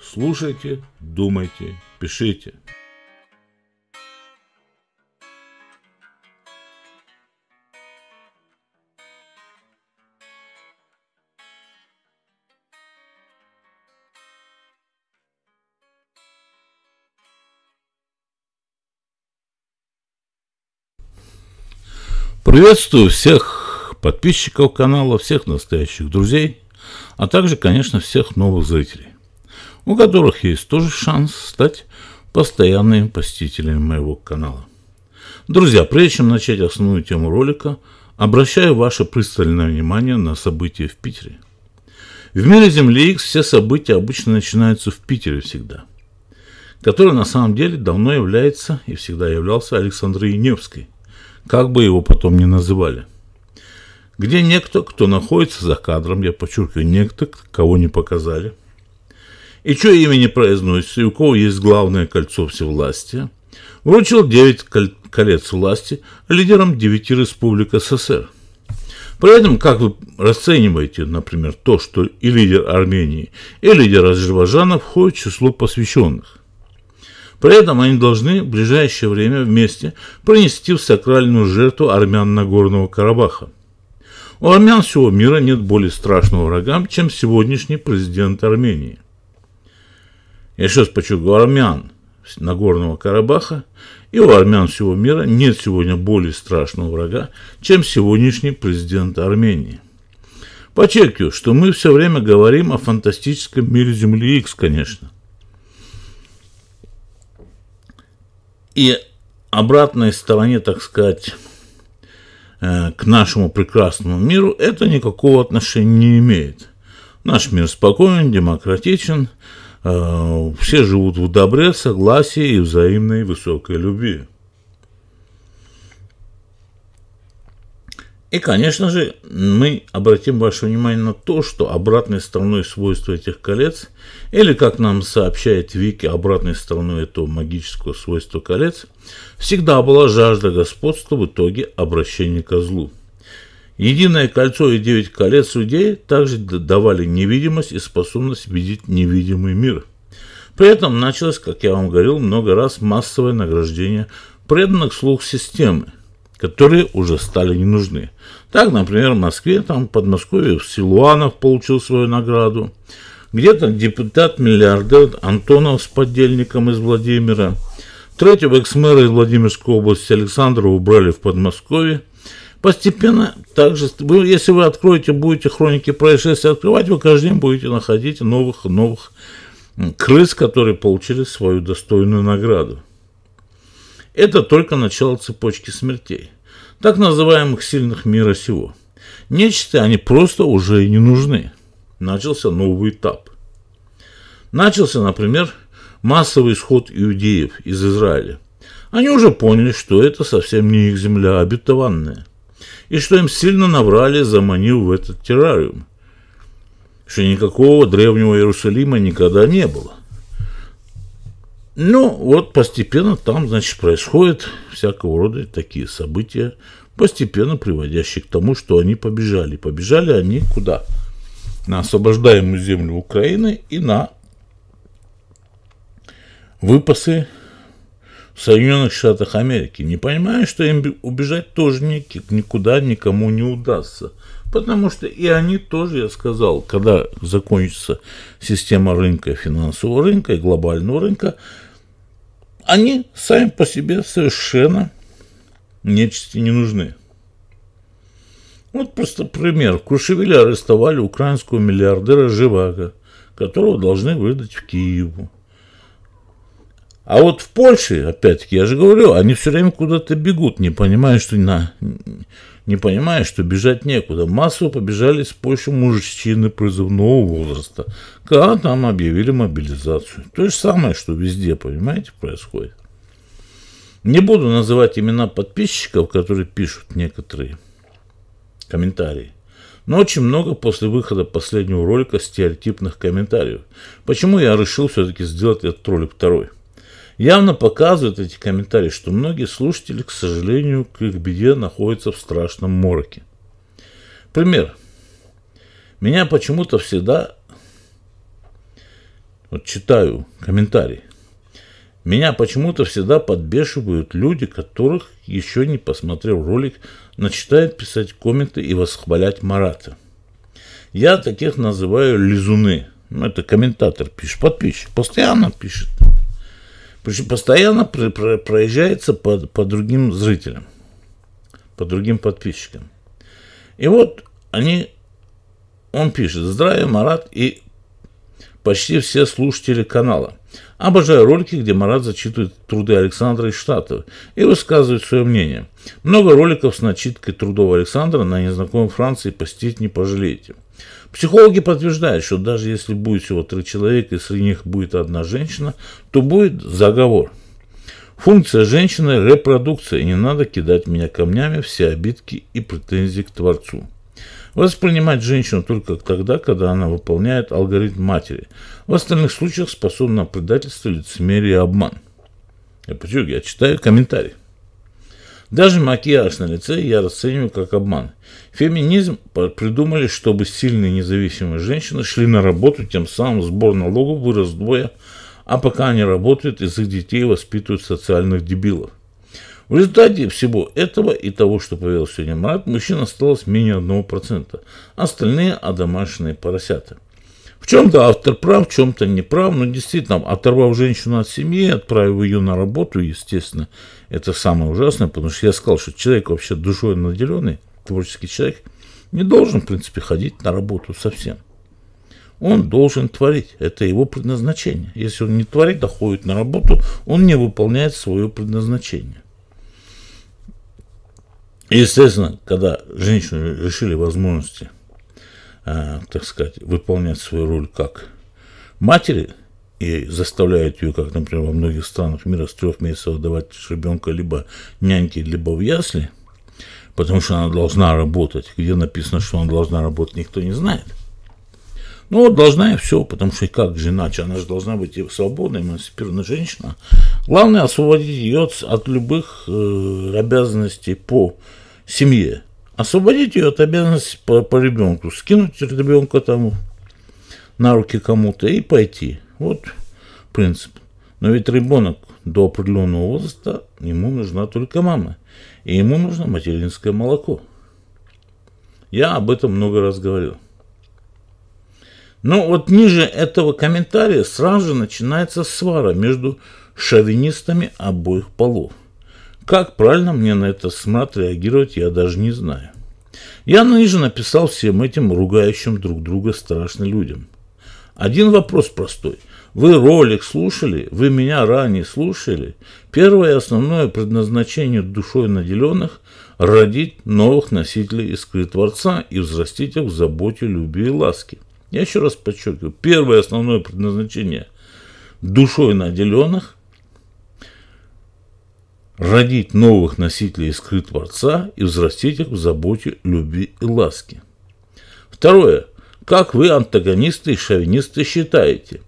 Слушайте, думайте, пишите. Приветствую всех подписчиков канала, всех настоящих друзей, а также, конечно, всех новых зрителей у которых есть тоже шанс стать постоянными посетителями моего канала. Друзья, прежде чем начать основную тему ролика, обращаю ваше пристальное внимание на события в Питере. В мире Земли X все события обычно начинаются в Питере всегда, который на самом деле давно является и всегда являлся Александрой Невской, как бы его потом ни называли. Где некто, кто находится за кадром, я подчеркиваю, некто, кого не показали – и чье имя не произносится, и у кого есть главное кольцо всевластия, вручил девять 9 колец власти лидерам девяти республик СССР. При этом, как вы расцениваете, например, то, что и лидер Армении, и лидер Азербайджана входят в число посвященных? При этом они должны в ближайшее время вместе принести в сакральную жертву армян Нагорного Карабаха. У армян всего мира нет более страшного врага, чем сегодняшний президент Армении еще спочек у армян Нагорного Карабаха и у армян всего мира нет сегодня более страшного врага, чем сегодняшний президент Армении. Подчеркиваю, что мы все время говорим о фантастическом мире Земли Икс, конечно. И обратной стороне, так сказать, э, к нашему прекрасному миру это никакого отношения не имеет. Наш мир спокоен, демократичен Э, все живут в добре, согласии и взаимной высокой любви. И, конечно же, мы обратим ваше внимание на то, что обратной стороной свойства этих колец, или, как нам сообщает Вики, обратной стороной этого магического свойства колец, всегда была жажда господства в итоге обращения ко злу. Единое кольцо и девять колец судей также давали невидимость и способность видеть невидимый мир. При этом началось, как я вам говорил много раз, массовое награждение преданных слух системы, которые уже стали не нужны. Так, например, в Москве, там, в Подмосковье, в Силуанов получил свою награду. Где-то депутат-миллиардер Антонов с подельником из Владимира. Третьего экс-мэра из Владимирской области Александра убрали в Подмосковье – Постепенно также, вы, если вы откроете, будете хроники происшествий открывать, вы каждый день будете находить новых, новых крыс, которые получили свою достойную награду. Это только начало цепочки смертей, так называемых сильных мира сего. Нечто, они просто уже и не нужны. Начался новый этап. Начался, например, массовый исход иудеев из Израиля. Они уже поняли, что это совсем не их земля а обетованная и что им сильно наврали, заманив в этот террариум. Что никакого древнего Иерусалима никогда не было. Ну, вот постепенно там, значит, происходят всякого рода такие события, постепенно приводящие к тому, что они побежали. Побежали они куда? На освобождаемую землю Украины и на выпасы в Соединенных Штатах Америки, не понимая, что им убежать тоже никуда никому не удастся. Потому что и они тоже, я сказал, когда закончится система рынка, финансового рынка и глобального рынка, они сами по себе совершенно нечисти не нужны. Вот просто пример. В Куршевеле арестовали украинского миллиардера Живаго, которого должны выдать в Киеву. А вот в Польше, опять-таки, я же говорю, они все время куда-то бегут, не понимая, что на, не понимая, что бежать некуда. Массово побежали с Польши мужчины призывного возраста, когда там объявили мобилизацию. То же самое, что везде, понимаете, происходит. Не буду называть имена подписчиков, которые пишут некоторые комментарии. Но очень много после выхода последнего ролика стереотипных комментариев. Почему я решил все-таки сделать этот ролик второй? явно показывают эти комментарии, что многие слушатели, к сожалению, к их беде находятся в страшном мороке. Пример. Меня почему-то всегда... Вот читаю комментарий. Меня почему-то всегда подбешивают люди, которых еще не посмотрел ролик, начинают писать комменты и восхвалять Марата. Я таких называю лизуны. Ну, это комментатор пишет, подписчик. Постоянно пишет причем постоянно про проезжается по, по другим зрителям, по другим подписчикам. И вот они, он пишет, здравия, Марат и почти все слушатели канала. Обожаю ролики, где Марат зачитывает труды Александра из Штатов и высказывает свое мнение. Много роликов с начиткой трудов Александра на незнакомой Франции посетить не пожалеете. Психологи подтверждают, что даже если будет всего три человека, и среди них будет одна женщина, то будет заговор. Функция женщины – репродукция, и не надо кидать меня камнями все обидки и претензии к Творцу. Воспринимать женщину только тогда, когда она выполняет алгоритм матери. В остальных случаях способна предательство, лицемерие и обман. Я, почему, я читаю комментарий. Даже макияж на лице я расцениваю как обман. Феминизм придумали, чтобы сильные независимые женщины шли на работу, тем самым сбор налогов вырос вдвое, а пока они работают, из их детей воспитывают социальных дебилов. В результате всего этого и того, что повел сегодня Марат, мужчин осталось менее 1%. Остальные – одомашенные а поросята. В чем-то автор прав, в чем-то не прав, но действительно, оторвав женщину от семьи, отправив ее на работу, естественно, это самое ужасное, потому что я сказал, что человек вообще душой наделенный, творческий человек, не должен, в принципе, ходить на работу совсем. Он должен творить, это его предназначение. Если он не творит, а ходит на работу, он не выполняет свое предназначение. Естественно, когда женщину решили возможности а, так сказать, выполнять свою роль как матери и заставляют ее, как, например, во многих странах мира с трех месяцев давать ребенка либо няньке, либо в ясли, потому что она должна работать. Где написано, что она должна работать, никто не знает. Ну, вот должна и все, потому что как же иначе? Она же должна быть свободной, эмансипированная женщина. Главное освободить ее от, от любых э, обязанностей по семье освободить ее от обязанности по, по ребенку, скинуть ребенка там на руки кому-то и пойти. Вот принцип. Но ведь ребенок до определенного возраста, ему нужна только мама. И ему нужно материнское молоко. Я об этом много раз говорил. Но вот ниже этого комментария сразу же начинается свара между шовинистами обоих полов – как правильно мне на этот смрад реагировать, я даже не знаю. Я ниже написал всем этим ругающим друг друга страшно людям. Один вопрос простой. Вы ролик слушали? Вы меня ранее слушали? Первое и основное предназначение душой наделенных – родить новых носителей искры Творца и взрастить их в заботе, любви и ласке. Я еще раз подчеркиваю, первое основное предназначение душой наделенных родить новых носителей искры Творца и взрастить их в заботе, любви и ласке. Второе. Как вы, антагонисты и шовинисты, считаете?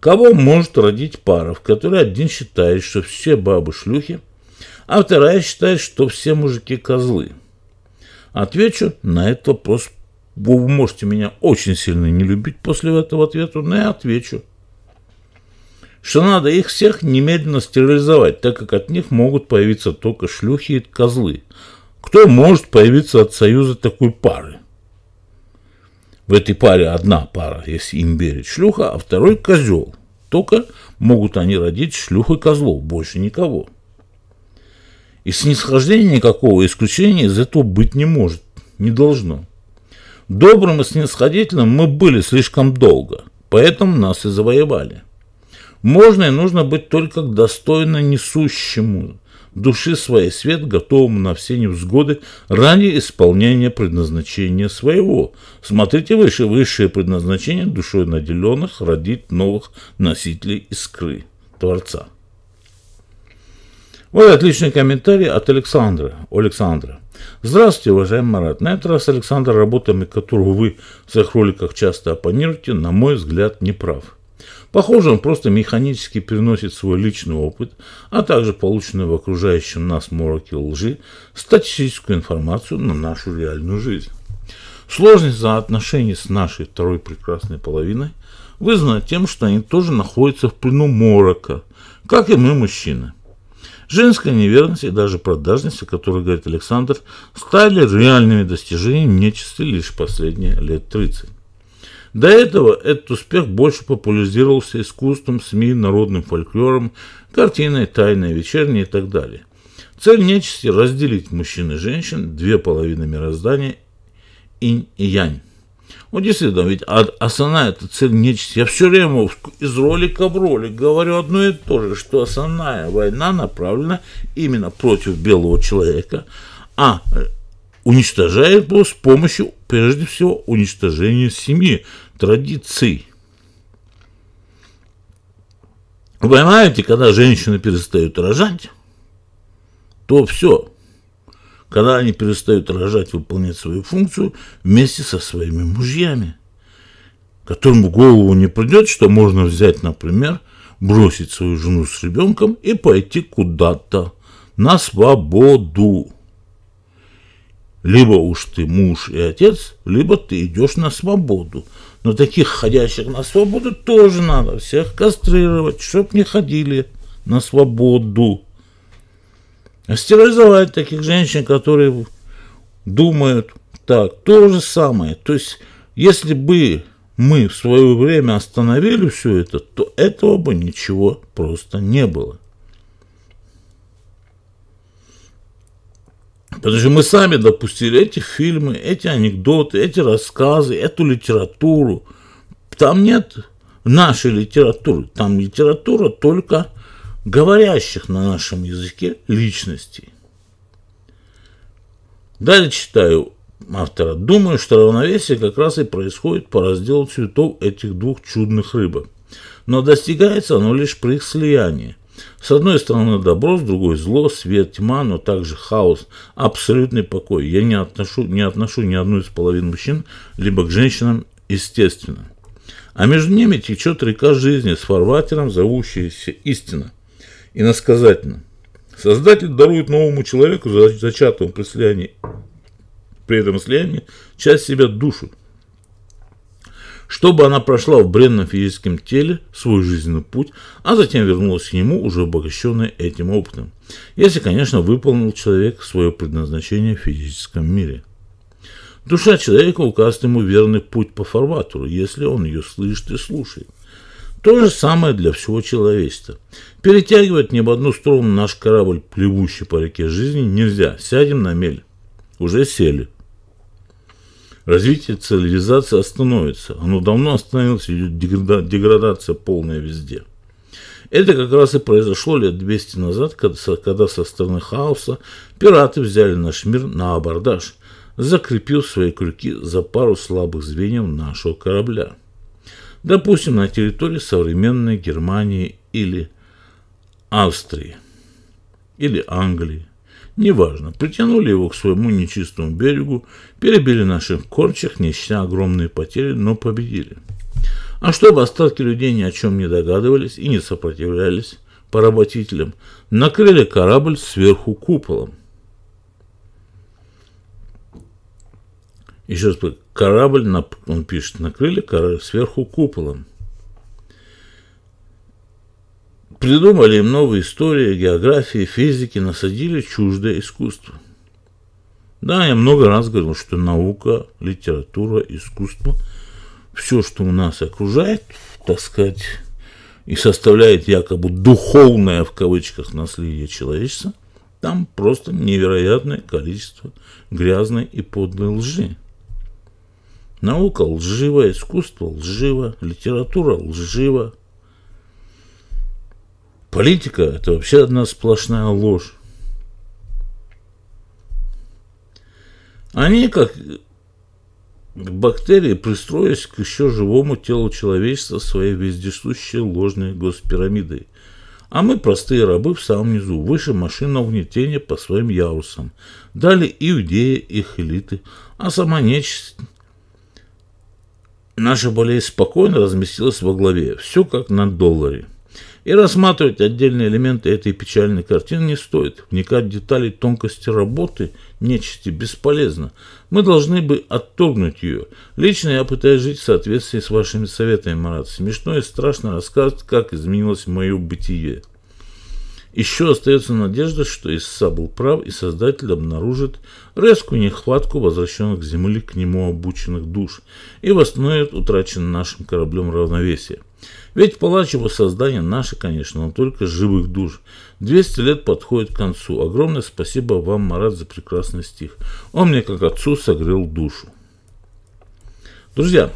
Кого может родить пара, в которой один считает, что все бабы шлюхи, а вторая считает, что все мужики козлы? Отвечу на этот вопрос. Вы можете меня очень сильно не любить после этого ответа, но я отвечу – что надо их всех немедленно стерилизовать, так как от них могут появиться только шлюхи и козлы. Кто может появиться от союза такой пары? В этой паре одна пара, если им верить, шлюха, а второй козел. Только могут они родить шлюх и козлов, больше никого. И снисхождения никакого исключения из этого быть не может, не должно. Добрым и снисходительным мы были слишком долго, поэтому нас и завоевали. Можно и нужно быть только достойно несущему души своей свет, готовому на все невзгоды ради исполнения предназначения своего. Смотрите выше, высшее предназначение душой наделенных родить новых носителей искры Творца. Вот отличный комментарий от Александра. Александра. Здравствуйте, уважаемый Марат. На этот раз Александр, работами которого вы в своих роликах часто оппонируете, на мой взгляд, не прав. Похоже, он просто механически переносит свой личный опыт, а также полученную в окружающем нас мороке лжи, статистическую информацию на нашу реальную жизнь. Сложность за отношения с нашей второй прекрасной половиной вызвана тем, что они тоже находятся в плену морока, как и мы, мужчины. Женская неверность и даже продажность, о которой говорит Александр, стали реальными достижениями нечисти лишь последние лет 30. До этого этот успех больше популяризировался искусством, СМИ, народным фольклором, картиной, тайной, вечерней и так далее. Цель нечисти – разделить мужчин и женщин, две половины мироздания – инь и янь. Вот действительно, ведь а, основная эта цель нечисти. Я все время из ролика в ролик говорю одно и то же, что основная война направлена именно против белого человека, а э, уничтожает его с помощью, прежде всего, уничтожения семьи, традиций. Вы понимаете, когда женщины перестают рожать, то все. Когда они перестают рожать, выполнять свою функцию вместе со своими мужьями, которому голову не придет, что можно взять, например, бросить свою жену с ребенком и пойти куда-то на свободу. Либо уж ты муж и отец, либо ты идешь на свободу. Но таких ходящих на свободу тоже надо всех кастрировать, чтоб не ходили на свободу. А стерилизовать таких женщин, которые думают так, то же самое. То есть, если бы мы в свое время остановили все это, то этого бы ничего просто не было. Потому что мы сами допустили эти фильмы, эти анекдоты, эти рассказы, эту литературу. Там нет нашей литературы, там литература только говорящих на нашем языке личностей. Далее читаю автора. Думаю, что равновесие как раз и происходит по разделу цветов этих двух чудных рыбок. Но достигается оно лишь при их слиянии. С одной стороны добро, с другой зло, свет, тьма, но также хаос, абсолютный покой. Я не отношу, не отношу ни одну из половин мужчин, либо к женщинам, естественно. А между ними течет река жизни с фарватером, зовущаяся истина. Иносказательно. Создатель дарует новому человеку, зачатому при слиянии, при этом слиянии, часть себя душу – чтобы она прошла в бренном физическом теле свой жизненный путь, а затем вернулась к нему, уже обогащенная этим опытом. Если, конечно, выполнил человек свое предназначение в физическом мире. Душа человека указывает ему верный путь по фарватеру, если он ее слышит и слушает. То же самое для всего человечества. Перетягивать ни в одну сторону наш корабль, плевущий по реке жизни, нельзя. Сядем на мель. Уже сели. Развитие цивилизации остановится. Оно давно остановилось, идет деградация полная везде. Это как раз и произошло лет 200 назад, когда со стороны хаоса пираты взяли наш мир на абордаж, закрепив свои крюки за пару слабых звеньев нашего корабля. Допустим, на территории современной Германии или Австрии, или Англии, Неважно, притянули его к своему нечистому берегу, перебили наших корчих, несча огромные потери, но победили. А чтобы остатки людей ни о чем не догадывались и не сопротивлялись поработителям, накрыли корабль сверху куполом. Еще раз, корабль, он пишет, накрыли корабль сверху куполом. Придумали им новые истории, географии, физики, насадили чуждое искусство. Да, я много раз говорил, что наука, литература, искусство, все, что у нас окружает, так сказать, и составляет якобы духовное в кавычках наследие человечества, там просто невероятное количество грязной и подлой лжи. Наука лжива, искусство лживо, литература лжива, Политика – это вообще одна сплошная ложь. Они, как бактерии, пристроились к еще живому телу человечества своей вездесущей ложной госпирамидой. А мы, простые рабы, в самом низу, выше машина угнетения по своим ярусам. Дали иудеи, их элиты, а сама нечисть Наша болезнь спокойно разместилась во главе, все как на долларе. И рассматривать отдельные элементы этой печальной картины не стоит. Вникать в детали тонкости работы нечисти бесполезно. Мы должны бы отторгнуть ее. Лично я пытаюсь жить в соответствии с вашими советами, Марат. Смешно и страшно рассказывать, как изменилось мое бытие. Еще остается надежда, что Исса был прав и Создатель обнаружит резкую нехватку возвращенных к земле к нему обученных душ и восстановит утраченное нашим кораблем равновесие. Ведь палач его создание наши, конечно, но только живых душ. 200 лет подходит к концу. Огромное спасибо вам, Марат, за прекрасный стих. Он мне как отцу согрел душу. Друзья,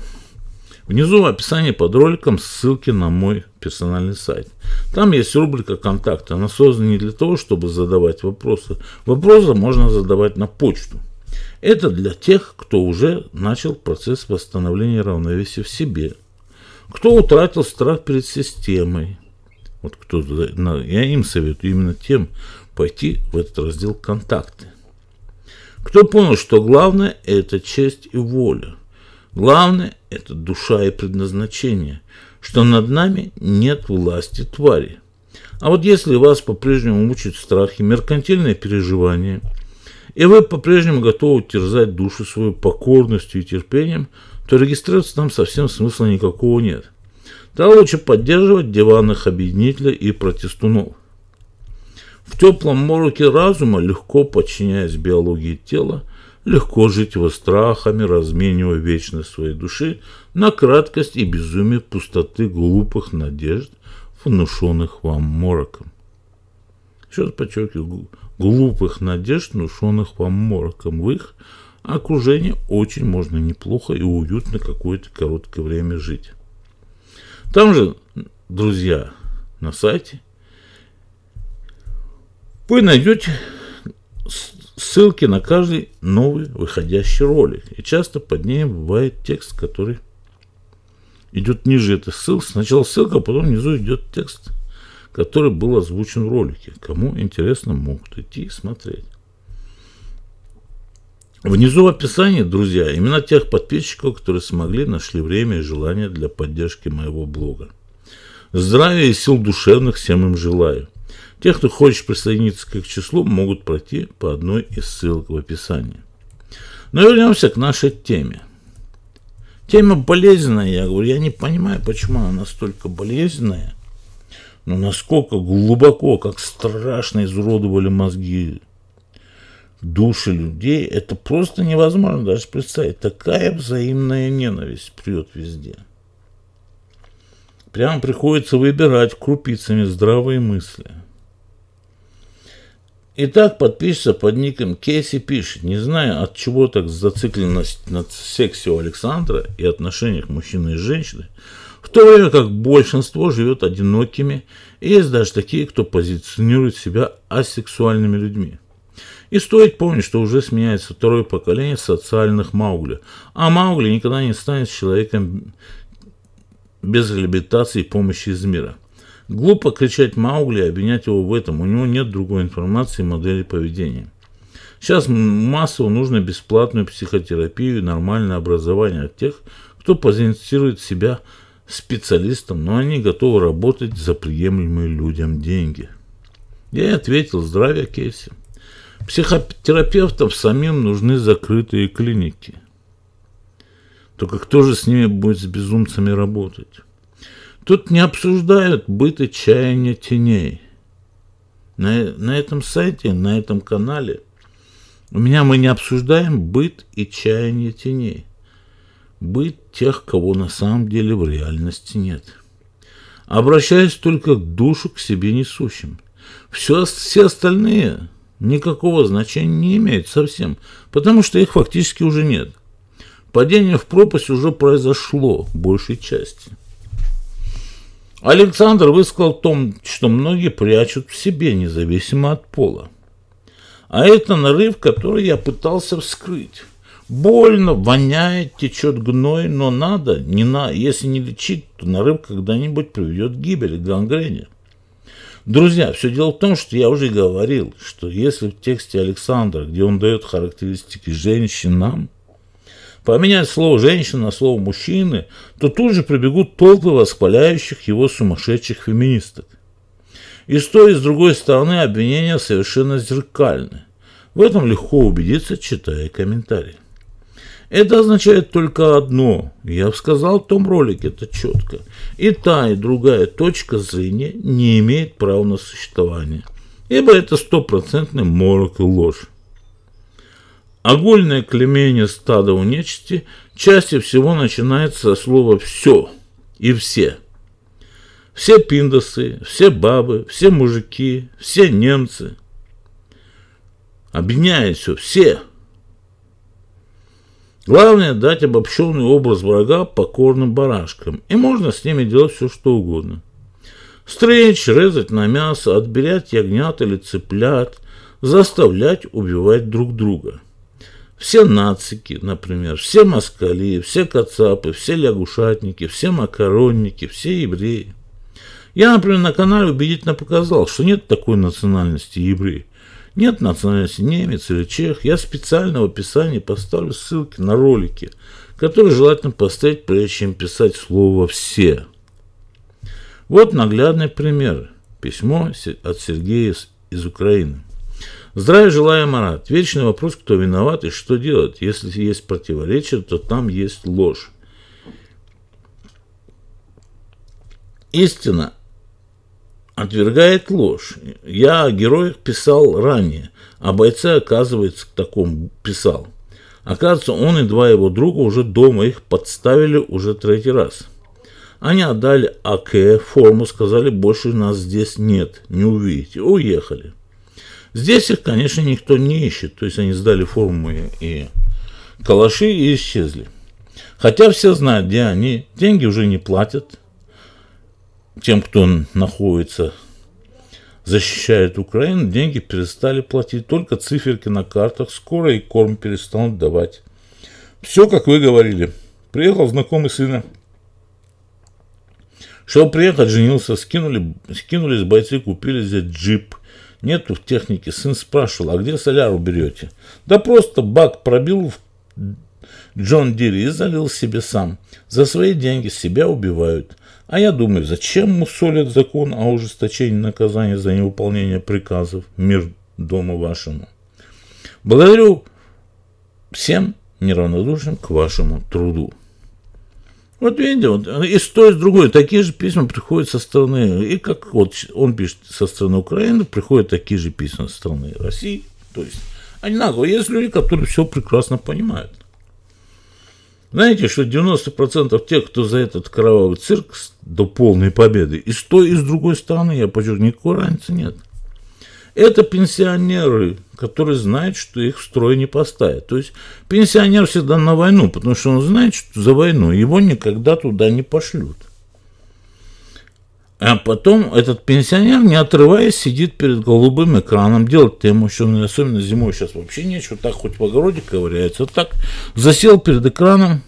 внизу в описании под роликом ссылки на мой персональный сайт. Там есть рубрика «Контакты». Она создана не для того, чтобы задавать вопросы. Вопросы можно задавать на почту. Это для тех, кто уже начал процесс восстановления равновесия в себе – кто утратил страх перед системой? Вот кто, я им советую именно тем пойти в этот раздел «Контакты». Кто понял, что главное – это честь и воля. Главное – это душа и предназначение, что над нами нет власти твари. А вот если вас по-прежнему мучают страхи, меркантильные переживания, и вы по-прежнему готовы терзать душу свою покорностью и терпением, то регистрироваться там совсем смысла никакого нет. Да лучше поддерживать диванных объединителей и протестунов. В теплом мороке разума, легко подчиняясь биологии тела, легко жить его страхами, разменивая вечность своей души на краткость и безумие пустоты глупых надежд, внушенных вам мороком. Сейчас раз подчеркиваю, глупых надежд, внушенных вам мороком. Вы их окружении очень можно неплохо и уютно какое-то короткое время жить. Там же, друзья, на сайте вы найдете ссылки на каждый новый выходящий ролик. И часто под ней бывает текст, который идет ниже этой ссылки. Сначала ссылка, а потом внизу идет текст, который был озвучен в ролике. Кому интересно, могут идти и смотреть. Внизу в описании, друзья, имена тех подписчиков, которые смогли, нашли время и желание для поддержки моего блога. Здравия и сил душевных всем им желаю. Те, кто хочет присоединиться к их числу, могут пройти по одной из ссылок в описании. Но вернемся к нашей теме. Тема болезненная, я говорю, я не понимаю, почему она настолько болезненная, но насколько глубоко, как страшно изуродовали мозги души людей, это просто невозможно даже представить. Такая взаимная ненависть прет везде. прям приходится выбирать крупицами здравые мысли. Итак, подписчица под ником Кейси пишет, не знаю, от чего так зацикленность над сексе у Александра и отношениях мужчины и женщины, в то время как большинство живет одинокими, и есть даже такие, кто позиционирует себя асексуальными людьми. И стоит помнить, что уже сменяется второе поколение социальных Маугли. А Маугли никогда не станет человеком без реабилитации и помощи из мира. Глупо кричать Маугли и обвинять его в этом. У него нет другой информации и модели поведения. Сейчас массово нужно бесплатную психотерапию и нормальное образование от тех, кто позиционирует себя специалистом, но они готовы работать за приемлемые людям деньги. Я и ответил, здравия Кейси. Психотерапевтам самим нужны закрытые клиники. Только кто же с ними будет с безумцами работать? Тут не обсуждают быт и чаяния теней. На, на этом сайте, на этом канале у меня мы не обсуждаем быт и чаяние теней. Быт тех, кого на самом деле в реальности нет. Обращаюсь только к душу к себе несущим. Все, все остальные никакого значения не имеет совсем, потому что их фактически уже нет. Падение в пропасть уже произошло в большей части. Александр высказал в том, что многие прячут в себе, независимо от пола. А это нарыв, который я пытался вскрыть. Больно, воняет, течет гной, но надо, не на, если не лечить, то нарыв когда-нибудь приведет к гибели, к гангрене. Друзья, все дело в том, что я уже говорил, что если в тексте Александра, где он дает характеристики женщинам, поменять слово «женщина» на слово «мужчины», то тут же прибегут толпы восхваляющих его сумасшедших феминисток. И с той, и с другой стороны обвинения совершенно зеркальны. В этом легко убедиться, читая комментарии. Это означает только одно. Я сказал в том ролике это четко. И та, и другая точка зрения не имеет права на существование. Ибо это стопроцентный морок и ложь. Огольное клемение стада у нечисти чаще всего начинается со слова «все» и «все». Все пиндосы, все бабы, все мужики, все немцы. Объединяя все, все – Главное дать обобщенный образ врага покорным барашкам, и можно с ними делать все что угодно. Стричь, резать на мясо, отбирать ягнят или цыплят, заставлять убивать друг друга. Все нацики, например, все москали, все кацапы, все лягушатники, все макаронники, все евреи. Я, например, на канале убедительно показал, что нет такой национальности евреи – нет национальности немец или чех. Я специально в описании поставлю ссылки на ролики, которые желательно поставить, прежде чем писать слово «все». Вот наглядный пример. Письмо от Сергея из Украины. Здравия желаю, Марат. Вечный вопрос, кто виноват и что делать. Если есть противоречие, то там есть ложь. Истина отвергает ложь. Я о героях писал ранее, а бойце, оказывается, к такому писал. Оказывается, он и два его друга уже дома их подставили уже третий раз. Они отдали АК форму, сказали, больше нас здесь нет, не увидите, уехали. Здесь их, конечно, никто не ищет, то есть они сдали форму и калаши и исчезли. Хотя все знают, где они, деньги уже не платят – тем, кто находится, защищает Украину, деньги перестали платить. Только циферки на картах. Скоро и корм перестанут давать. Все, как вы говорили. Приехал знакомый сына. Чтобы приехать, женился, скинули, скинулись бойцы, купили здесь джип. Нету в технике. Сын спрашивал, а где соляру берете? Да просто бак пробил в Джон Дири и залил себе сам. За свои деньги себя убивают. А я думаю, зачем мусолят закон о ужесточении наказания за невыполнение приказов мир дому вашему? Благодарю всем неравнодушным к вашему труду. Вот видите, вот, и с той, и с другой, такие же письма приходят со стороны, и как вот он пишет со стороны Украины, приходят такие же письма со стороны России. То есть одинаково. Есть люди, которые все прекрасно понимают. Знаете, что 90% тех, кто за этот кровавый цирк до полной победы, и с той, и с другой стороны, я подчеркну, никакой разницы нет. Это пенсионеры, которые знают, что их в строй не поставят. То есть пенсионер всегда на войну, потому что он знает, что за войну его никогда туда не пошлют. А потом этот пенсионер, не отрываясь, сидит перед голубым экраном. Делать-то ему еще, ну, особенно зимой, сейчас вообще нечего. Так хоть в огороде ковыряется. Вот так засел перед экраном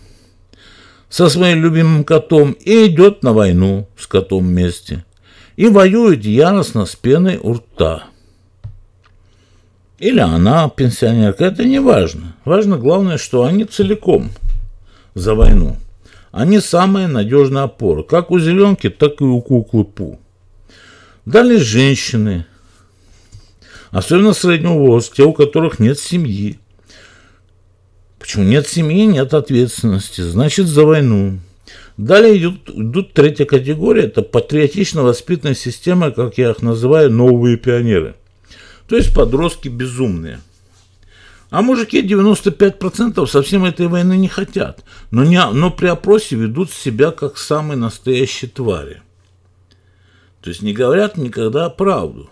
со своим любимым котом и идет на войну с котом вместе. И воюет яростно с пеной у рта. Или она пенсионерка, это не важно. Важно главное, что они целиком за войну. Они самая надежная опора, как у зеленки, так и у куклы Пу. Далее женщины, особенно среднего возраста, те, у которых нет семьи. Почему нет семьи, нет ответственности, значит за войну. Далее идут, идут третья категория, это патриотично воспитанная система, как я их называю, новые пионеры. То есть подростки безумные – а мужики 95% совсем этой войны не хотят, но, не, но при опросе ведут себя как самые настоящие твари. То есть не говорят никогда правду.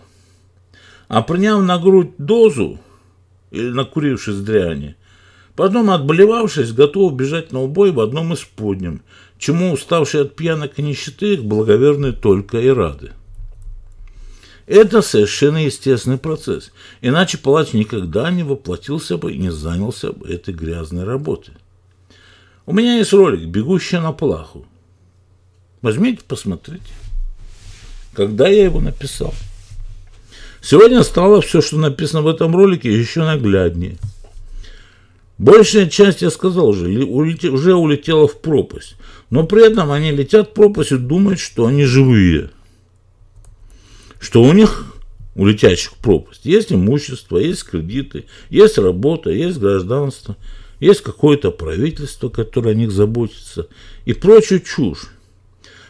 А приняв на грудь дозу, или накурившись дряни, потом, отболевавшись, готов бежать на убой в одном из подням, чему уставшие от пьянок и нищеты их благоверны только и рады. Это совершенно естественный процесс. Иначе палач никогда не воплотился бы и не занялся бы этой грязной работой. У меня есть ролик «Бегущая на плаху». Возьмите, посмотрите. Когда я его написал. Сегодня стало все, что написано в этом ролике, еще нагляднее. Большая часть, я сказал уже, уже улетела в пропасть. Но при этом они летят в пропасть и думают, что они живые – что у них, у летящих пропасть, есть имущество, есть кредиты, есть работа, есть гражданство, есть какое-то правительство, которое о них заботится и прочую чушь.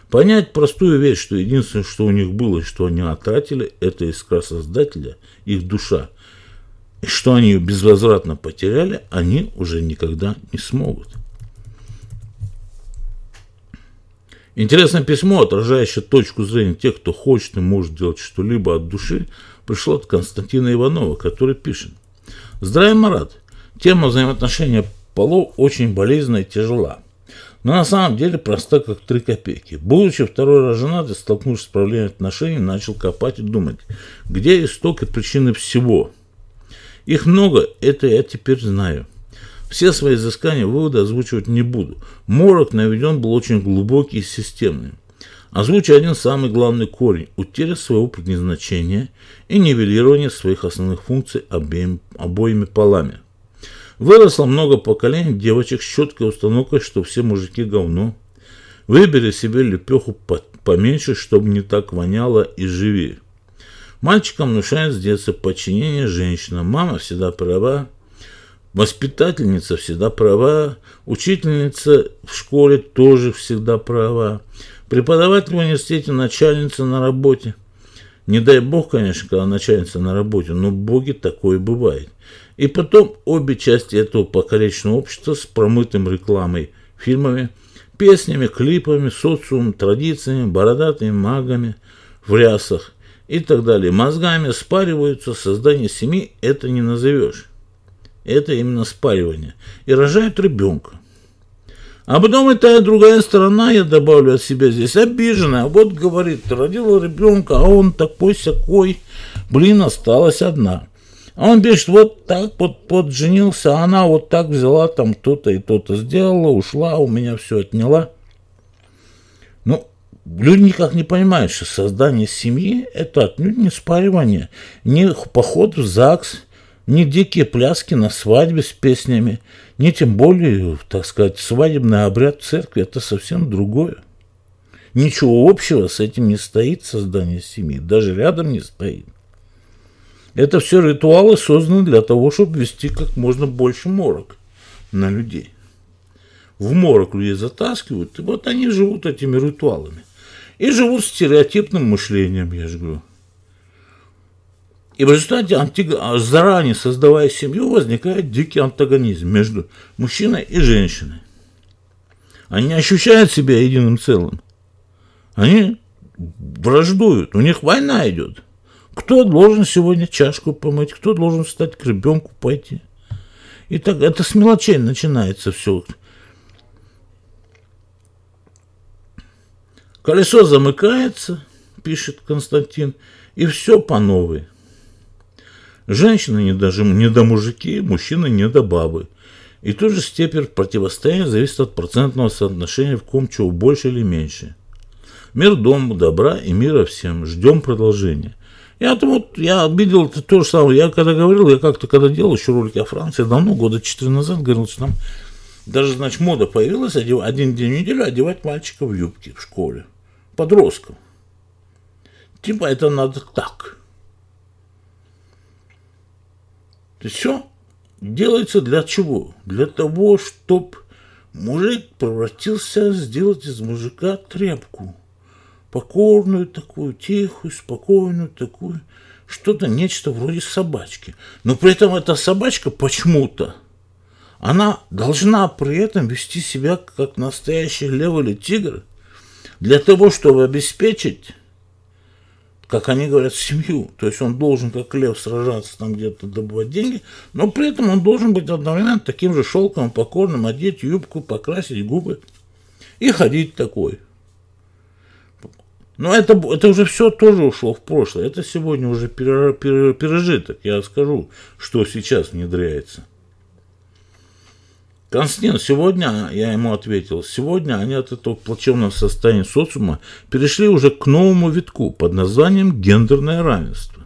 Понять простую вещь, что единственное, что у них было что они отратили, это искра Создателя, их душа. И что они ее безвозвратно потеряли, они уже никогда не смогут. Интересное письмо, отражающее точку зрения тех, кто хочет и может делать что-либо от души, пришло от Константина Иванова, который пишет. Здравия, Марат. Тема взаимоотношения полов очень болезненная и тяжела. Но на самом деле проста, как три копейки. Будучи второй раз женат, я столкнувшись с проблемой отношений, начал копать и думать, где исток и причины всего. Их много, это я теперь знаю. Все свои изыскания выводы озвучивать не буду. Морок наведен был очень глубокий и системный. Озвучу один самый главный корень – утеря своего предназначения и нивелирование своих основных функций обеим, обоими полами. Выросло много поколений девочек с четкой установкой, что все мужики говно. Выбери себе лепеху поменьше, чтобы не так воняло и живи. Мальчикам внушает с детства подчинение женщинам. Мама всегда права, Воспитательница всегда права, учительница в школе тоже всегда права, преподаватель в университете, начальница на работе. Не дай бог, конечно, когда начальница на работе, но боги такое бывает. И потом обе части этого покоречного общества с промытым рекламой, фильмами, песнями, клипами, социумом, традициями, бородатыми магами в рясах и так далее, мозгами спариваются, создание семьи это не назовешь это именно спаривание, и рожают ребенка. А потом и та, и другая сторона, я добавлю от себя здесь, обиженная. Вот говорит, родила ребенка, а он такой-сякой, блин, осталась одна. А он пишет, вот так вот, вот а она вот так взяла там кто то и то-то сделала, ушла, у меня все отняла. Ну, люди никак не понимают, что создание семьи – это отнюдь не спаривание, не поход в ЗАГС – ни дикие пляски на свадьбе с песнями, ни тем более, так сказать, свадебный обряд в церкви – это совсем другое. Ничего общего с этим не стоит создание семьи, даже рядом не стоит. Это все ритуалы созданы для того, чтобы ввести как можно больше морок на людей. В морок людей затаскивают, и вот они живут этими ритуалами. И живут стереотипным мышлением, я же говорю. И в результате, а, заранее создавая семью, возникает дикий антагонизм между мужчиной и женщиной. Они не ощущают себя единым целым. Они враждуют, у них война идет. Кто должен сегодня чашку помыть, кто должен встать к ребенку пойти. И так это с мелочей начинается все. Колесо замыкается, пишет Константин, и все по новой. Женщина не, даже, не до мужики, мужчина не до бабы. И тут же степер противостояния зависит от процентного соотношения в ком чего больше или меньше. Мир дому, добра и мира всем. Ждем продолжения. Я то вот, я обидел это то же самое. Я когда говорил, я как-то когда делал еще ролики о Франции, давно, года 4 назад, говорил, что там даже, значит, мода появилась одев... один день в неделю одевать мальчика в юбке в школе. подростков. Типа это надо так. Это все делается для чего? Для того, чтобы мужик превратился, сделать из мужика тряпку. Покорную такую, тихую, спокойную такую. Что-то, нечто вроде собачки. Но при этом эта собачка почему-то, она должна при этом вести себя как настоящий лев или тигр, для того, чтобы обеспечить как они говорят, семью. То есть он должен, как лев, сражаться там где-то, добывать деньги, но при этом он должен быть одновременно таким же шелковым, покорным, одеть юбку, покрасить губы и ходить такой. Но это, это уже все тоже ушло в прошлое. Это сегодня уже пережиток. Я скажу, что сейчас внедряется. Константин, сегодня, я ему ответил, сегодня они от этого плачевного состояния социума перешли уже к новому витку под названием «гендерное равенство».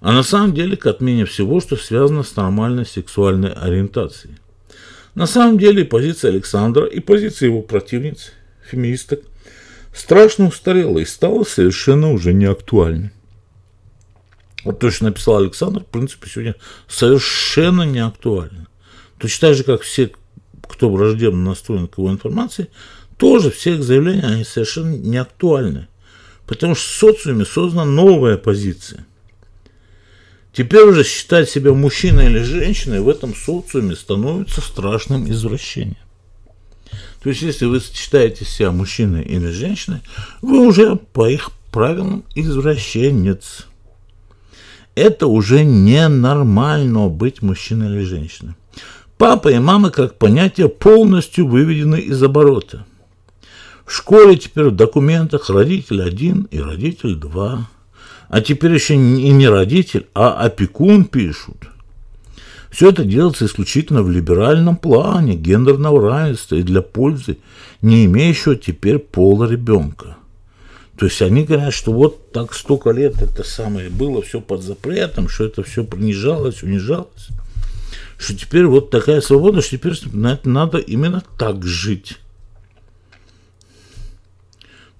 А на самом деле к отмене всего, что связано с нормальной сексуальной ориентацией. На самом деле позиция Александра и позиция его противниц, феминисток, страшно устарела и стала совершенно уже не актуальной. Вот то, что написал Александр, в принципе, сегодня совершенно не актуально. Точно так же, как все кто враждебно настроен к его информации, тоже все их заявления, они совершенно не актуальны. Потому что в социуме создана новая позиция. Теперь уже считать себя мужчиной или женщиной в этом социуме становится страшным извращением. То есть, если вы считаете себя мужчиной или женщиной, вы уже по их правилам извращенец. Это уже ненормально быть мужчиной или женщиной. Папа и мама как понятие полностью выведены из оборота. В школе теперь в документах родитель один и родитель два. А теперь еще и не родитель, а опекун пишут. Все это делается исключительно в либеральном плане гендерного равенства и для пользы не имеющего теперь пола ребенка. То есть они говорят, что вот так столько лет это самое было все под запретом, что это все принижалось, унижалось что теперь вот такая свобода, что теперь надо именно так жить.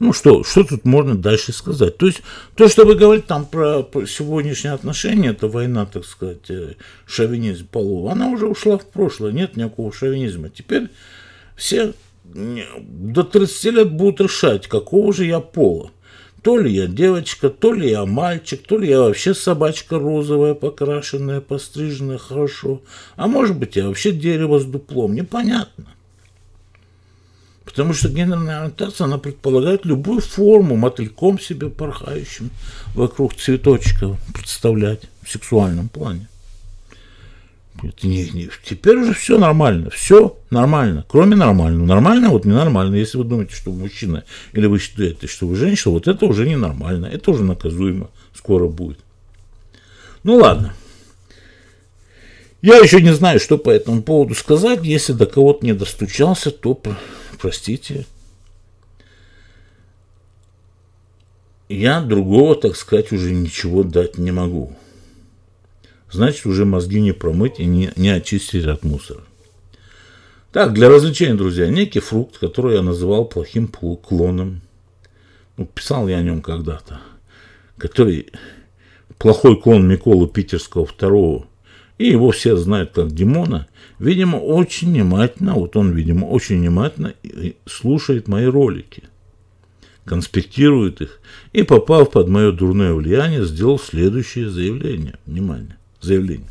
Ну что, что тут можно дальше сказать? То есть, то, что вы говорите там про, про сегодняшние отношения, это война, так сказать, э, шовинизм полу, она уже ушла в прошлое, нет никакого шовинизма. Теперь все до 30 лет будут решать, какого же я пола. То ли я девочка, то ли я мальчик, то ли я вообще собачка розовая, покрашенная, постриженная хорошо. А может быть, я вообще дерево с дуплом. Непонятно. Потому что гендерная ориентация, она предполагает любую форму мотыльком себе порхающим вокруг цветочка представлять в сексуальном плане не, не, теперь уже все нормально, все нормально, кроме нормального. Нормально, вот ненормально. Если вы думаете, что вы мужчина, или вы считаете, что вы женщина, вот это уже ненормально, это уже наказуемо скоро будет. Ну ладно. Я еще не знаю, что по этому поводу сказать. Если до кого-то не достучался, то простите. Я другого, так сказать, уже ничего дать не могу значит уже мозги не промыть и не, не очистить от мусора. Так, для развлечения, друзья, некий фрукт, который я называл плохим клоном. Ну, писал я о нем когда-то. Который плохой клон Миколы Питерского второго. И его все знают как Димона. Видимо, очень внимательно, вот он, видимо, очень внимательно слушает мои ролики. Конспектирует их. И, попав под мое дурное влияние, сделал следующее заявление. Внимание заявление.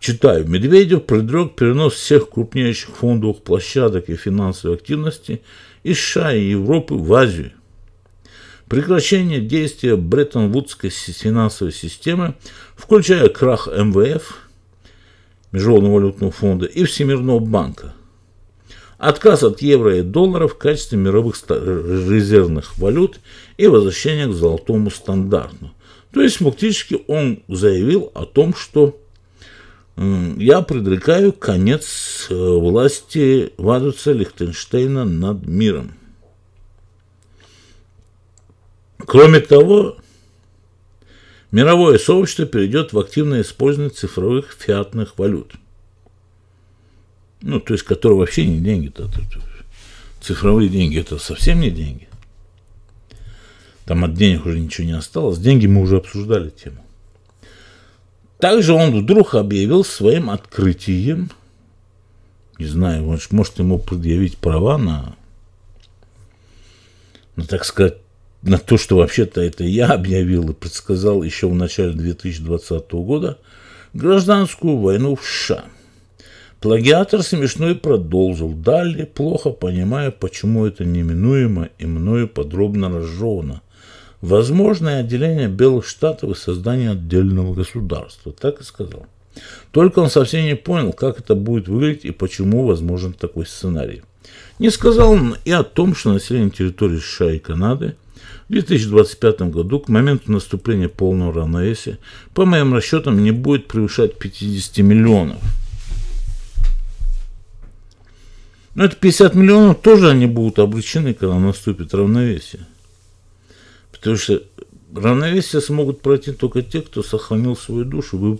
Читаю. Медведев предрек перенос всех крупнейших фондовых площадок и финансовой активности из США и Европы в Азию. Прекращение действия Бреттон-Вудской финансовой системы, включая крах МВФ, Международного валютного фонда и Всемирного банка, отказ от евро и доллара в качестве мировых э, резервных валют и возвращение к золотому стандарту. То есть фактически он заявил о том, что я предрекаю конец э, власти Вадуца Лихтенштейна над миром. Кроме того, мировое сообщество перейдет в активное использование цифровых фиатных валют – ну, то есть, который вообще не деньги, -то, цифровые деньги, это совсем не деньги. Там от денег уже ничего не осталось, деньги мы уже обсуждали тему. Также он вдруг объявил своим открытием, не знаю, может ему предъявить права на, на так сказать, на то, что вообще-то это я объявил и предсказал еще в начале 2020 года гражданскую войну в США – Плагиатор смешной продолжил далее, плохо понимая, почему это неминуемо и мною подробно разжевано. Возможное отделение белых штатов и создание отдельного государства, так и сказал. Только он совсем не понял, как это будет выглядеть и почему возможен такой сценарий. Не сказал он и о том, что население территории США и Канады в 2025 году к моменту наступления полного равновесия, по моим расчетам, не будет превышать 50 миллионов – Но ну, это 50 миллионов тоже они будут обречены, когда наступит равновесие. Потому что равновесие смогут пройти только те, кто сохранил свою душу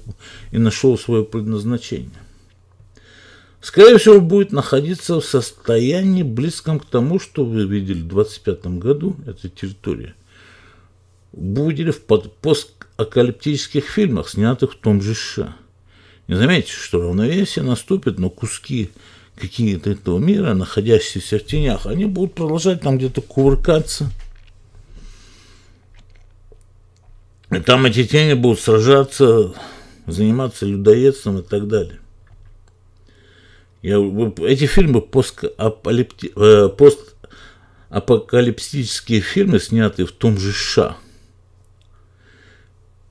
и нашел свое предназначение. Скорее всего, будет находиться в состоянии близком к тому, что вы видели в 25 году, эта территория. Будете в посткалиптических фильмах, снятых в том же США. Не заметьте, что равновесие наступит, но куски какие-то этого мира, находящиеся в тенях, они будут продолжать там где-то кувыркаться. И там эти тени будут сражаться, заниматься людоедством и так далее. Я, эти фильмы постапокалипти, э, постапокалиптические фильмы, снятые в том же США.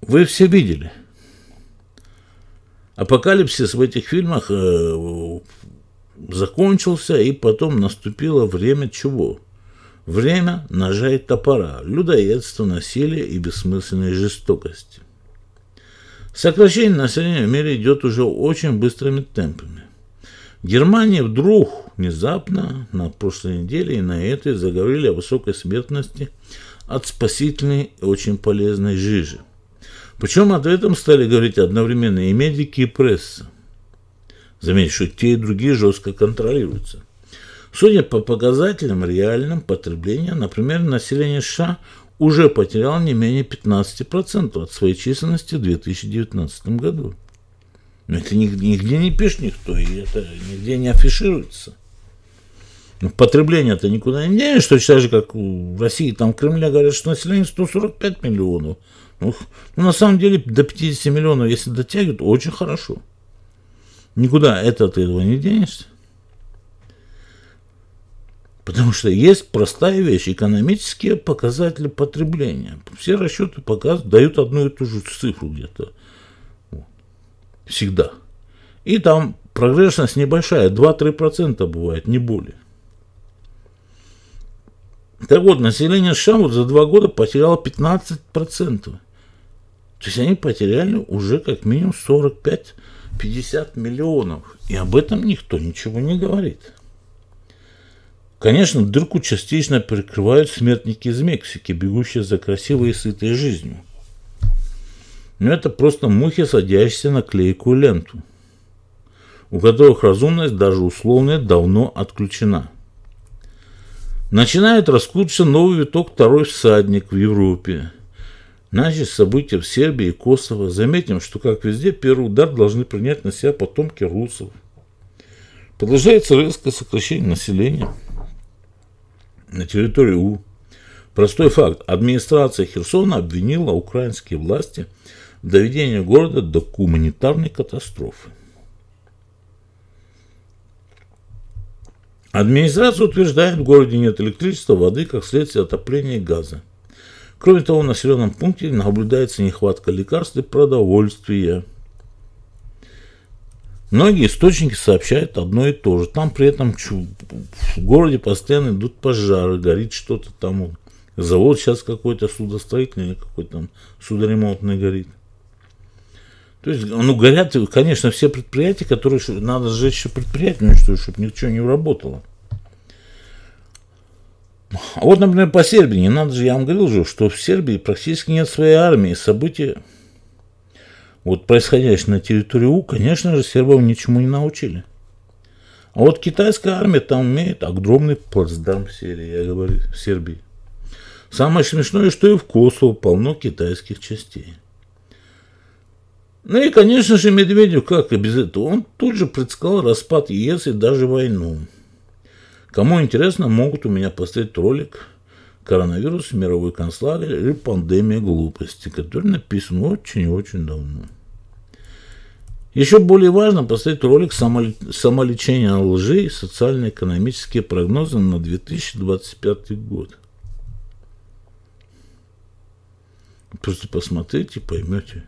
Вы все видели. Апокалипсис в этих фильмах э, закончился, и потом наступило время чего? Время ножа и топора, людоедство, насилие и бессмысленной жестокости. Сокращение населения в мире идет уже очень быстрыми темпами. Германия вдруг, внезапно, на прошлой неделе и на этой заговорили о высокой смертности от спасительной и очень полезной жижи. Причем об этом стали говорить одновременно и медики, и пресса. Заметьте, что те и другие жестко контролируются. Судя по показателям реальным потребления, например, население США уже потеряло не менее 15% от своей численности в 2019 году. Но это нигде, не пишет никто, и это нигде не афишируется. Но потребление-то никуда не денешь, что так же, как в России, там в Кремле говорят, что население 145 миллионов. Ну, ну, на самом деле до 50 миллионов, если дотягивают, очень хорошо. Никуда это ты этого не денешься. Потому что есть простая вещь, экономические показатели потребления. Все расчеты показывают, дают одну и ту же цифру где-то. Всегда. И там прогрессность небольшая, 2-3% бывает, не более. Так вот, население США вот за два года потеряло 15%. То есть они потеряли уже как минимум 45 50 миллионов, и об этом никто ничего не говорит. Конечно, дырку частично прикрывают смертники из Мексики, бегущие за красивой и сытой жизнью. Но это просто мухи, садящиеся на клейкую ленту, у которых разумность, даже условная, давно отключена. Начинает раскручиваться новый виток второй всадник в Европе, Начать события в Сербии и Косово Заметим, что, как везде, первый удар должны принять на себя потомки русов. Продолжается резкое сокращение населения на территории У. Простой факт. Администрация Херсона обвинила украинские власти в доведении города до гуманитарной катастрофы. Администрация утверждает, в городе нет электричества, воды, как следствие отопления и газа. Кроме того, в населенном пункте наблюдается нехватка лекарств и продовольствия. Многие источники сообщают одно и то же. Там при этом в городе постоянно идут пожары, горит что-то там. Завод сейчас какой-то судостроительный какой-то там судоремонтный горит. То есть, ну, горят, конечно, все предприятия, которые надо сжечь еще предприятия, ну, чтобы ничего не работало. А вот, например, по Сербии, не надо же, я вам говорил же, что в Сербии практически нет своей армии, события, вот происходящие на территории У, конечно же, сербов ничему не научили. А вот китайская армия там имеет огромный плацдарм в Сирии, я говорю, в Сербии. Самое смешное, что и в Косово полно китайских частей. Ну и, конечно же, Медведев, как и без этого, он тут же предсказал распад ЕС и даже войну. Кому интересно, могут у меня поставить ролик «Коронавирус. Мировой концлагерь» или «Пандемия глупости», который написан очень очень давно. Еще более важно поставить ролик «Самолечение лжи и социально-экономические прогнозы на 2025 год». Просто посмотрите и поймете.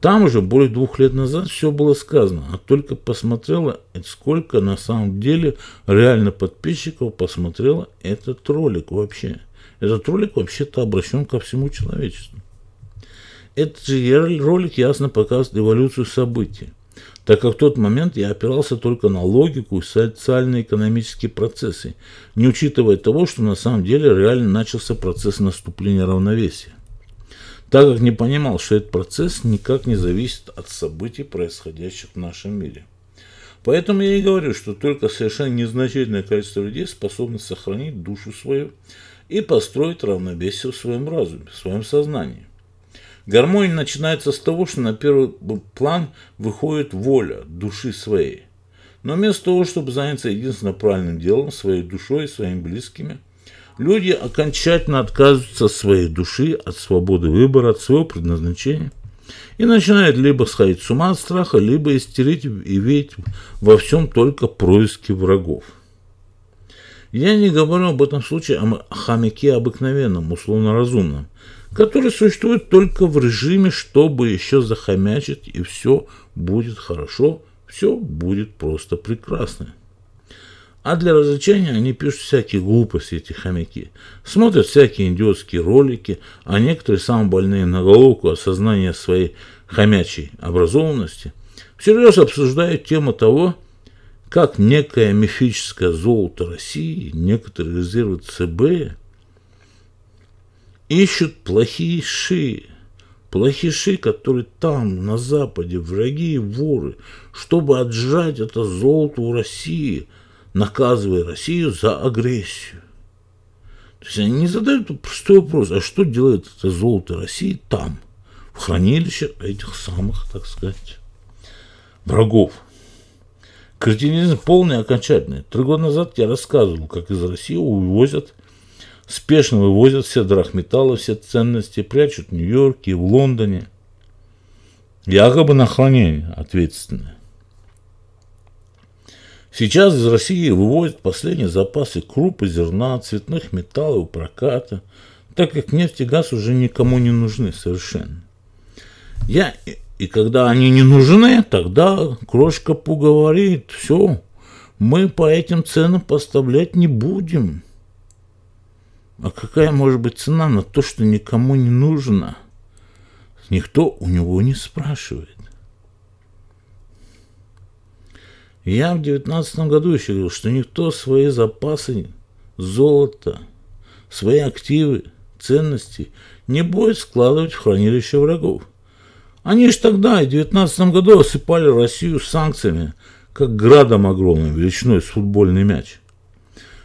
Там уже более двух лет назад все было сказано, а только посмотрела, сколько на самом деле реально подписчиков посмотрела этот ролик вообще. Этот ролик вообще-то обращен ко всему человечеству. Этот же ролик ясно показывает эволюцию событий, так как в тот момент я опирался только на логику и социальные экономические процессы, не учитывая того, что на самом деле реально начался процесс наступления равновесия так как не понимал, что этот процесс никак не зависит от событий, происходящих в нашем мире. Поэтому я и говорю, что только совершенно незначительное количество людей способно сохранить душу свою и построить равновесие в своем разуме, в своем сознании. Гармония начинается с того, что на первый план выходит воля души своей. Но вместо того, чтобы заняться единственно правильным делом, своей душой и своими близкими – Люди окончательно отказываются от своей души, от свободы выбора, от своего предназначения и начинают либо сходить с ума от страха, либо истерить и видеть во всем только происки врагов. Я не говорю об этом случае а о хомяке обыкновенном, условно разумном, который существует только в режиме, чтобы еще захомячить, и все будет хорошо, все будет просто прекрасно. А для развлечения они пишут всякие глупости, эти хомяки. Смотрят всякие идиотские ролики, а некоторые самые больные на головку осознания своей хомячей образованности всерьез обсуждают тему того, как некое мифическое золото России, некоторые резервы ЦБ ищут плохие ши, плохиши, которые там, на Западе, враги и воры, чтобы отжать это золото у России – наказывая Россию за агрессию. То есть они не задают простой вопрос, а что делает это золото России там, в хранилище этих самых, так сказать, врагов. Кретинизм полный и окончательный. Три года назад я рассказывал, как из России увозят, спешно вывозят все драхметаллы, все ценности, прячут в Нью-Йорке и в Лондоне. Якобы на хранение ответственное. Сейчас из России вывозят последние запасы крупы, зерна, цветных металлов, проката, так как нефть и газ уже никому не нужны совершенно. Я и когда они не нужны, тогда крошка Пу все, мы по этим ценам поставлять не будем. А какая может быть цена на то, что никому не нужно? Никто у него не спрашивает. Я в девятнадцатом году еще говорил, что никто свои запасы золота, свои активы, ценности не будет складывать в хранилище врагов. Они ж тогда, в девятнадцатом году, осыпали Россию санкциями, как градом огромным, величиной с футбольный мяч.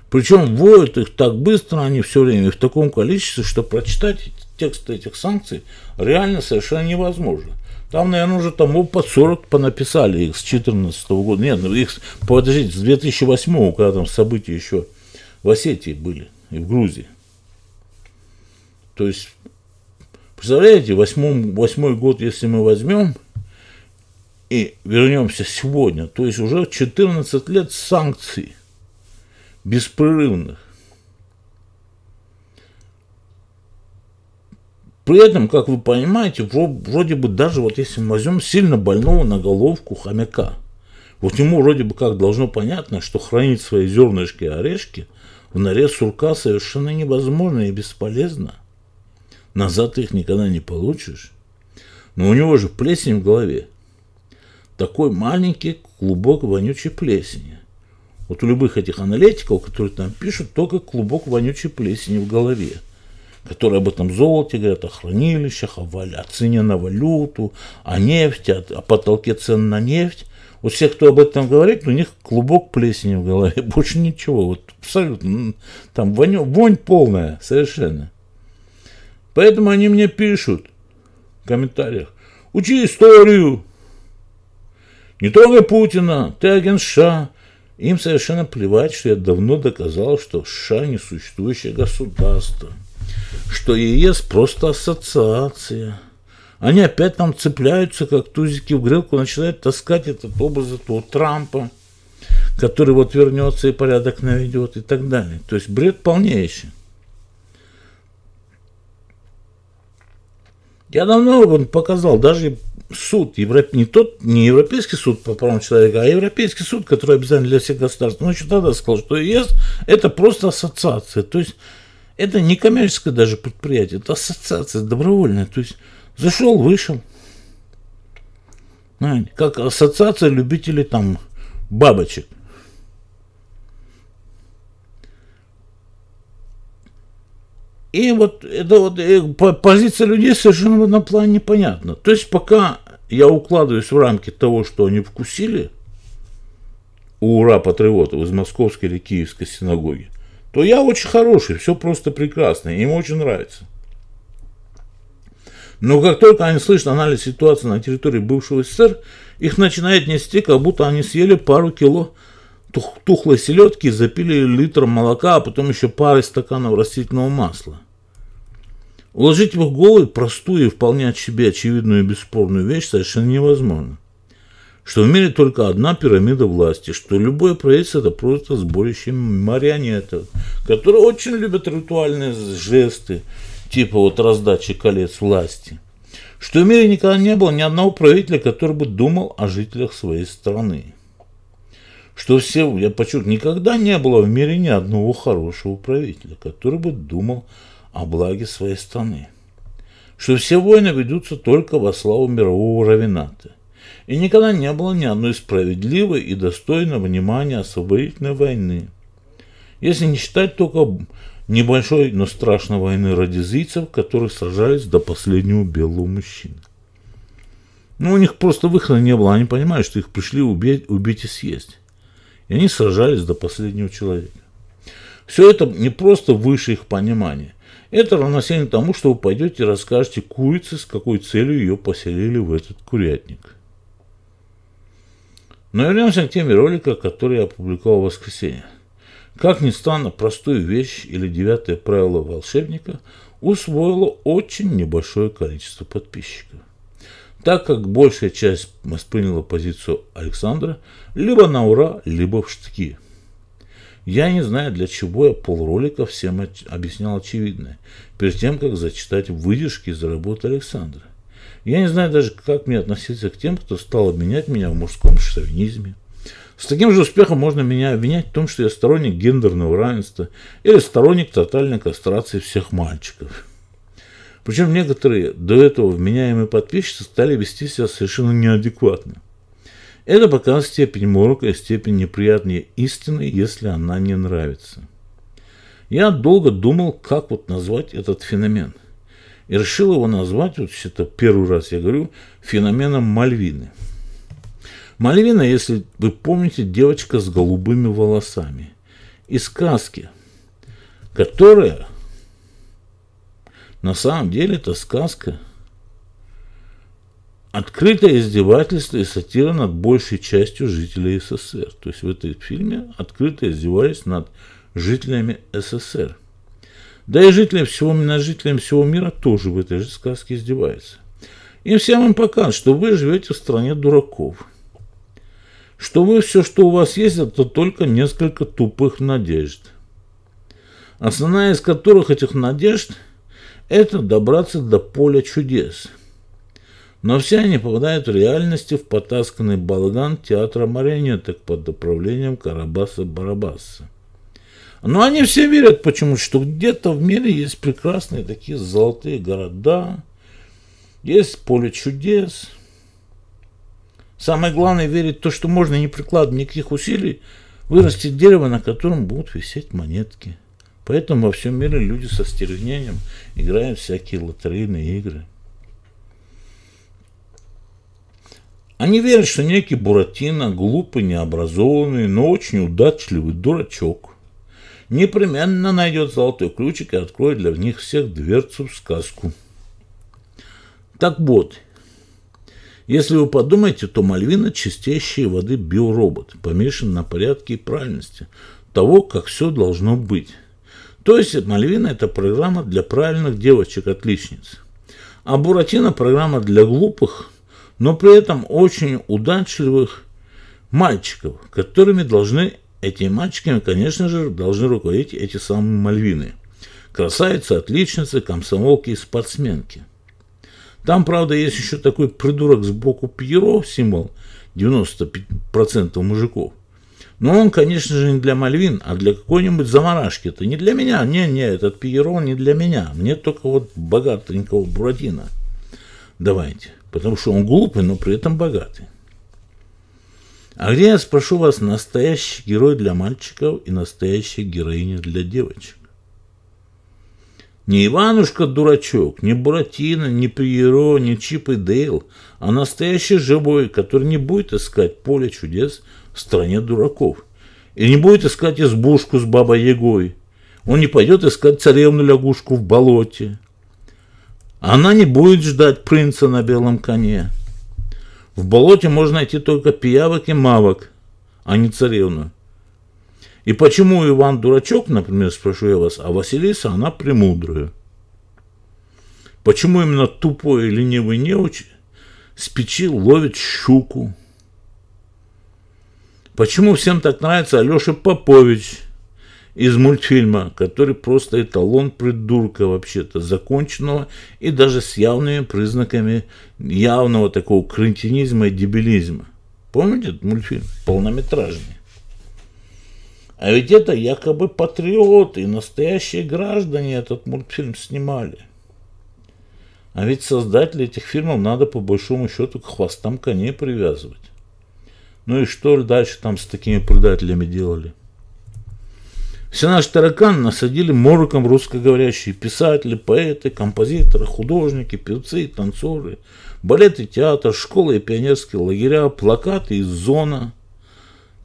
Причем вводят их так быстро, они все время в таком количестве, что прочитать текст этих санкций реально совершенно невозможно – там, наверное, уже томов под 40 понаписали их с 14 года. Нет, ну их, подождите, с 2008, когда там события еще в Осетии были и в Грузии. То есть, представляете, восьмом, восьмой год, если мы возьмем и вернемся сегодня, то есть уже 14 лет санкций беспрерывных. При этом, как вы понимаете, вроде бы даже вот если мы возьмем сильно больного на головку хомяка, вот ему вроде бы как должно понятно, что хранить свои зернышки и орешки в норе сурка совершенно невозможно и бесполезно. Назад их никогда не получишь. Но у него же плесень в голове. Такой маленький клубок вонючей плесени. Вот у любых этих аналитиков, которые там пишут, только клубок вонючей плесени в голове – которые об этом золоте говорят, о хранилищах, о, вале, о цене на валюту, о нефти, о, о потолке цен на нефть. Вот все, кто об этом говорит, у них клубок плесени в голове, больше ничего. Вот абсолютно, там вонь, вонь полная совершенно. Поэтому они мне пишут в комментариях, учи историю, не трогай Путина, ты агент США. Им совершенно плевать, что я давно доказал, что США не существующее государство что ЕС просто ассоциация. Они опять там цепляются, как тузики в грелку, начинают таскать этот образ этого Трампа, который вот вернется и порядок наведет и так далее. То есть бред полнейший. Я давно он показал, даже суд, Европ... не тот, не Европейский суд по правам человека, а Европейский суд, который обязательно для всех государств. Ну, еще тогда сказал, что ЕС – это просто ассоциация. То есть это не коммерческое даже предприятие, это ассоциация добровольная. То есть зашел, вышел. Как ассоциация любителей там бабочек. И вот это вот э, позиция людей совершенно в этом плане непонятна. То есть пока я укладываюсь в рамки того, что они вкусили у рапа Тревотова из московской или киевской синагоги, то я очень хороший, все просто прекрасно, им очень нравится. Но как только они слышат анализ ситуации на территории бывшего СССР, их начинает нести, как будто они съели пару кило тухлой селедки и запили литром молока, а потом еще парой стаканов растительного масла. Уложить в их головы простую и вполне себе очевидную и бесспорную вещь совершенно невозможно что в мире только одна пирамида власти, что любое правительство – это просто сборище марионеток, которые очень любят ритуальные жесты, типа вот раздачи колец власти. Что в мире никогда не было ни одного правителя, который бы думал о жителях своей страны. Что все, я подчеркну, никогда не было в мире ни одного хорошего правителя, который бы думал о благе своей страны. Что все войны ведутся только во славу мирового равената – и никогда не было ни одной справедливой и достойной внимания освободительной войны. Если не считать только небольшой, но страшной войны радизийцев, которые сражались до последнего белого мужчины. Ну, у них просто выхода не было, они понимают, что их пришли убить, убить и съесть. И они сражались до последнего человека. Все это не просто выше их понимания. Это равносильно тому, что вы пойдете и расскажете курице, с какой целью ее поселили в этот курятник. Но вернемся к теме ролика, который я опубликовал в воскресенье. Как ни странно, простую вещь или девятое правило волшебника усвоило очень небольшое количество подписчиков. Так как большая часть восприняла позицию Александра либо на ура, либо в штыки. Я не знаю, для чего я полролика всем объяснял очевидное, перед тем, как зачитать выдержки из работы Александра. Я не знаю даже, как мне относиться к тем, кто стал обвинять меня в мужском шовинизме. С таким же успехом можно меня обвинять в том, что я сторонник гендерного равенства или сторонник тотальной кастрации всех мальчиков. Причем некоторые до этого вменяемые подписчики стали вести себя совершенно неадекватно. Это показывает степень морока и степень неприятной истины, если она не нравится. Я долго думал, как вот назвать этот феномен – и решил его назвать, вот это первый раз я говорю, феноменом Мальвины. Мальвина, если вы помните, девочка с голубыми волосами из сказки, которая на самом деле это сказка открытое издевательство и сатира над большей частью жителей СССР. То есть в этом фильме открыто издевались над жителями СССР – да и жителям всего, над жителям всего мира тоже в этой же сказке издевается. И всем им показывают, что вы живете в стране дураков. Что вы все, что у вас есть, это только несколько тупых надежд. Основная из которых этих надежд – это добраться до поля чудес. Но все они попадают в реальности в потасканный балаган театра марионеток под управлением Карабаса-Барабаса. Но они все верят почему-то, что где-то в мире есть прекрасные такие золотые города, есть поле чудес. Самое главное верить в то, что можно не прикладывать никаких усилий, вырастить дерево, на котором будут висеть монетки. Поэтому во всем мире люди со стервенением играют всякие лотерейные игры. Они верят, что некий Буратино, глупый, необразованный, но очень удачливый дурачок, непременно найдет золотой ключик и откроет для них всех дверцу в сказку. Так вот, если вы подумаете, то Мальвина – чистящей воды биоробот, помешан на порядке и правильности того, как все должно быть. То есть Мальвина – это программа для правильных девочек-отличниц. А Буратино – программа для глупых, но при этом очень удачливых мальчиков, которыми должны Этими мальчиками, конечно же, должны руководить эти самые Мальвины. Красавицы, отличницы, комсомолки и спортсменки. Там, правда, есть еще такой придурок сбоку Пьеро, символ 90% мужиков. Но он, конечно же, не для Мальвин, а для какой-нибудь заморашки. Это не для меня, не-не, этот Пьеро не для меня. Мне только вот богатенького Буратино давайте. Потому что он глупый, но при этом богатый. А где, я спрошу вас, настоящий герой для мальчиков и настоящая героиня для девочек? Не Иванушка-дурачок, не Буратино, не Пьеро, не Чип и Дейл, а настоящий живой, который не будет искать поле чудес в стране дураков. И не будет искать избушку с бабой Егой. Он не пойдет искать царевну лягушку в болоте. Она не будет ждать принца на белом коне. В болоте можно найти только пиявок и мавок, а не царевну. И почему Иван дурачок, например, спрошу я вас, а Василиса, она премудрая? Почему именно тупой и ленивый неуч с печи ловит щуку? Почему всем так нравится Алеша Попович, из мультфильма, который просто эталон придурка вообще-то законченного и даже с явными признаками явного такого крантинизма и дебилизма. Помните этот мультфильм? Полнометражный. А ведь это якобы патриоты и настоящие граждане этот мультфильм снимали. А ведь создателей этих фильмов надо по большому счету к хвостам коней привязывать. Ну и что дальше там с такими предателями делали? Все наш таракан насадили мороком русскоговорящие писатели, поэты, композиторы, художники, певцы, танцоры, балеты, и театр, школы и пионерские лагеря, плакаты из зона.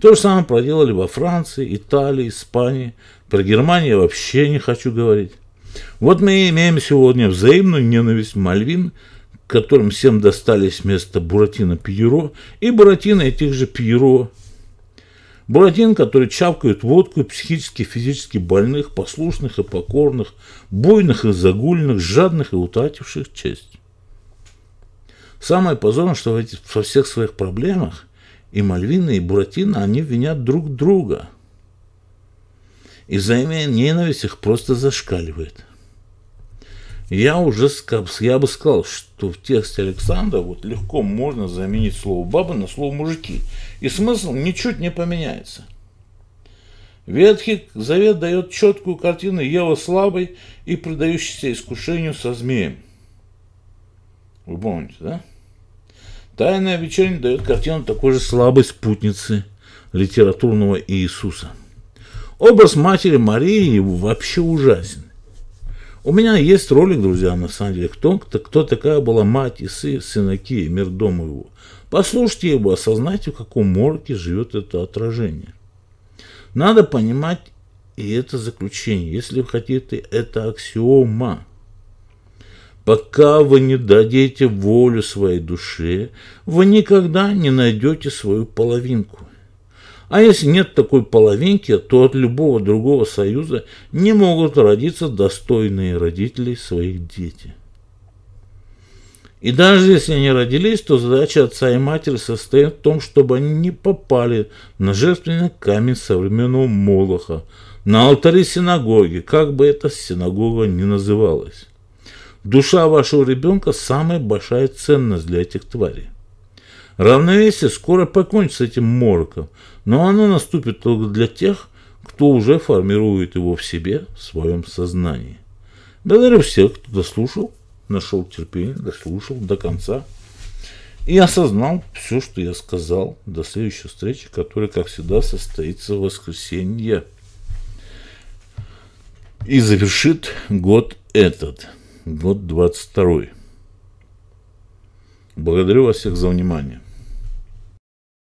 То же самое проделали во Франции, Италии, Испании. Про Германию я вообще не хочу говорить. Вот мы и имеем сегодня взаимную ненависть Мальвин, которым всем достались вместо Буратино Пьеро, и Буратино и тех же Пьеро, Бородин, который чавкает водку психически и физически больных, послушных и покорных, буйных и загульных, жадных и утративших честь. Самое позорное, что в этих, во всех своих проблемах и Мальвина, и Буратино, они винят друг друга. И взаимная ненависть их просто зашкаливает. Я уже я бы сказал, что в тексте Александра вот легко можно заменить слово «баба» на слово «мужики» и смысл ничуть не поменяется. Ветхий Завет дает четкую картину Евы слабой и предающейся искушению со змеем. Вы помните, да? Тайная вечерня дает картину такой же слабой спутницы литературного Иисуса. Образ матери Марии вообще ужасен. У меня есть ролик, друзья, на самом деле, кто, кто такая была мать Исы, сынаки, мир дома его. Послушайте его, осознайте, в каком морке живет это отражение. Надо понимать и это заключение, если вы хотите, это аксиома. Пока вы не дадите волю своей душе, вы никогда не найдете свою половинку. А если нет такой половинки, то от любого другого союза не могут родиться достойные родители своих детей. И даже если они родились, то задача отца и матери состоит в том, чтобы они не попали на жертвенный камень современного Молоха, на алтаре синагоги, как бы эта синагога ни называлась. Душа вашего ребенка – самая большая ценность для этих тварей. Равновесие скоро покончится этим морком, но оно наступит только для тех, кто уже формирует его в себе, в своем сознании. Благодарю всех, кто дослушал нашел терпение, дослушал до конца и осознал все, что я сказал до следующей встречи, которая, как всегда, состоится в воскресенье и завершит год этот, год 22. Благодарю вас всех за внимание.